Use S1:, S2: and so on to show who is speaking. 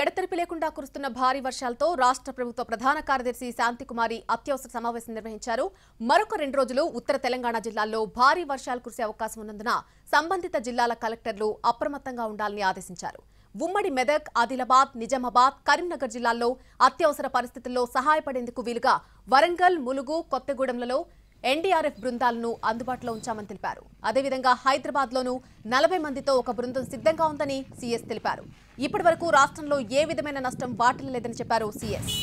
S1: ఎడతెరిపి లేకుండా కురుస్తున్న భారీ వర్షాలతో రాష్ట్ర ప్రభుత్వ ప్రధాన కార్యదర్శి శాంతికుమారి అత్యవసర సమావేశం నిర్వహించారు మరొక రెండు రోజులు ఉత్తర తెలంగాణ జిల్లాల్లో భారీ వర్షాలు కురిసే అవకాశం ఉన్నందున సంబంధిత జిల్లాల కలెక్టర్లు అప్రమత్తంగా ఉండాలని ఆదేశించారు ఉమ్మడి మెదక్ ఆదిలాబాద్ నిజామాబాద్ కరీంనగర్ జిల్లాల్లో అత్యవసర పరిస్థితుల్లో సహాయపడేందుకు వీలుగా వరంగల్ ములుగు కొత్తగూడెంలలో ఎన్డీఆర్ఎఫ్ బృందాలను అందుబాటులో ఉంచామని తెలిపారు అదేవిధంగా హైదరాబాద్ లోనూ నలభై మందితో ఒక బృందం సిద్ధంగా ఉందని సీఎస్ తెలిపారు ఇప్పటి రాష్ట్రంలో ఏ విధమైన నష్టం వాటిల్లలేదని చెప్పారు సీఎస్